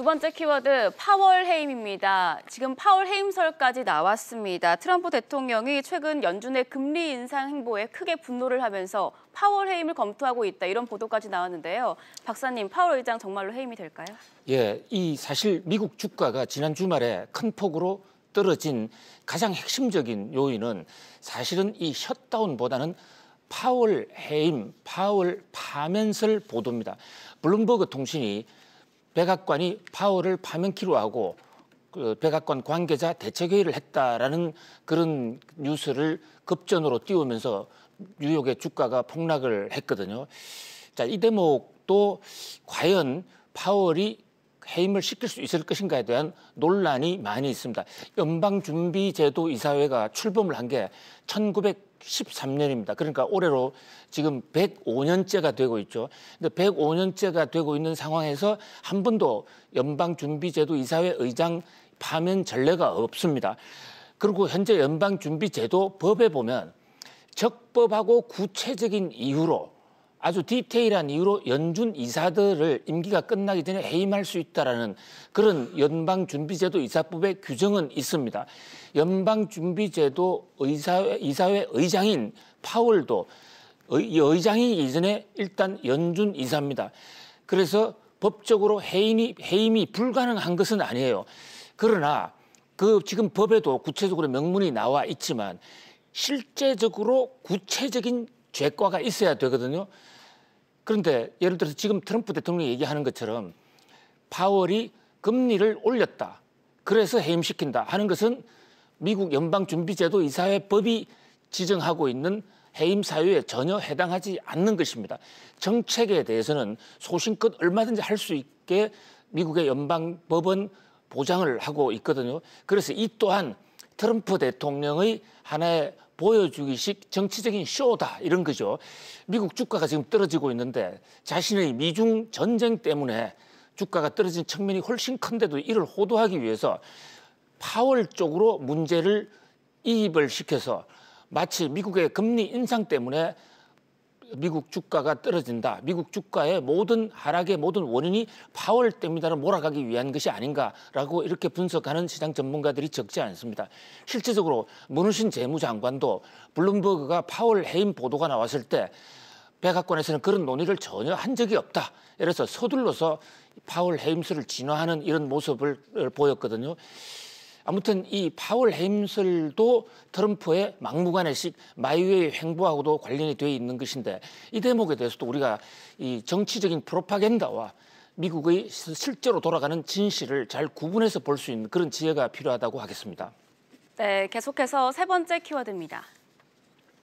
두 번째 키워드 파월 해임입니다. 지금 파월 해임설까지 나왔습니다. 트럼프 대통령이 최근 연준의 금리 인상 행보에 크게 분노를 하면서 파월 해임을 검토하고 있다 이런 보도까지 나왔는데요. 박사님, 파월 의장 정말로 해임이 될까요? 예, 이 사실 미국 주가가 지난 주말에 큰 폭으로 떨어진 가장 핵심적인 요인은 사실은 이 셧다운보다는 파월 해임, 파월 파면설 보도입니다. 블룸버그 통신이 백악관이 파월을 파면키로 하고 그 백악관 관계자 대책회의를 했다라는 그런 뉴스를 급전으로 띄우면서 뉴욕의 주가가 폭락을 했거든요. 자, 이 대목도 과연 파월이 해임을 시킬 수 있을 것인가에 대한 논란이 많이 있습니다. 연방준비제도 이사회가 출범을 한 게 1913년입니다. 그러니까 올해로 지금 105년째가 되고 있죠. 근데 105년째가 되고 있는 상황에서 한 번도 연방준비제도 이사회 의장 파면 전례가 없습니다. 그리고 현재 연방준비제도 법에 보면 적법하고 구체적인 이유로 아주 디테일한 이유로 연준 이사들을 임기가 끝나기 전에 해임할 수 있다라는 그런 연방준비제도 이사법의 규정은 있습니다. 연방준비제도 의사회, 이사회 의장인 파월도 의, 의장이 이전에 일단 연준 이사입니다. 그래서 법적으로 해임이, 해임이 불가능한 것은 아니에요. 그러나 그 지금 법에도 구체적으로 명문이 나와 있지만 실제적으로 구체적인 죄과가 있어야 되거든요. 그런데 예를 들어서 지금 트럼프 대통령이 얘기하는 것처럼 파월이 금리를 올렸다. 그래서 해임시킨다 하는 것은 미국 연방준비제도 이사회 법이 지정하고 있는 해임 사유에 전혀 해당하지 않는 것입니다. 정책에 대해서는 소신껏 얼마든지 할 수 있게 미국의 연방 법은 보장을 하고 있거든요. 그래서 이 또한 트럼프 대통령의 하나의 보여주기식 정치적인 쇼다 이런 거죠. 미국 주가가 지금 떨어지고 있는데 자신의 미중 전쟁 때문에 주가가 떨어진 측면이 훨씬 큰데도 이를 호도하기 위해서 파월 쪽으로 문제를 이입을 시켜서 마치 미국의 금리 인상 때문에 미국 주가가 떨어진다. 미국 주가의 모든 하락의 모든 원인이 파월 때문이다를 몰아가기 위한 것이 아닌가라고 이렇게 분석하는 시장 전문가들이 적지 않습니다. 실제적으로 문우신 재무장관도 블룸버그가 파월 해임 보도가 나왔을 때 백악관에서는 그런 논의를 전혀 한 적이 없다. 이래서 서둘러서 파월 해임수를 진화하는 이런 모습을 보였거든요. 아무튼 이 파월 헤임슬도 트럼프의 막무가내식 마이웨이 횡보하고도 관련이 되어 있는 것인데 이 대목에 대해서도 우리가 이 정치적인 프로파겐다와 미국의 실제로 돌아가는 진실을 잘 구분해서 볼 수 있는 그런 지혜가 필요하다고 하겠습니다. 네, 계속해서 세 번째 키워드입니다.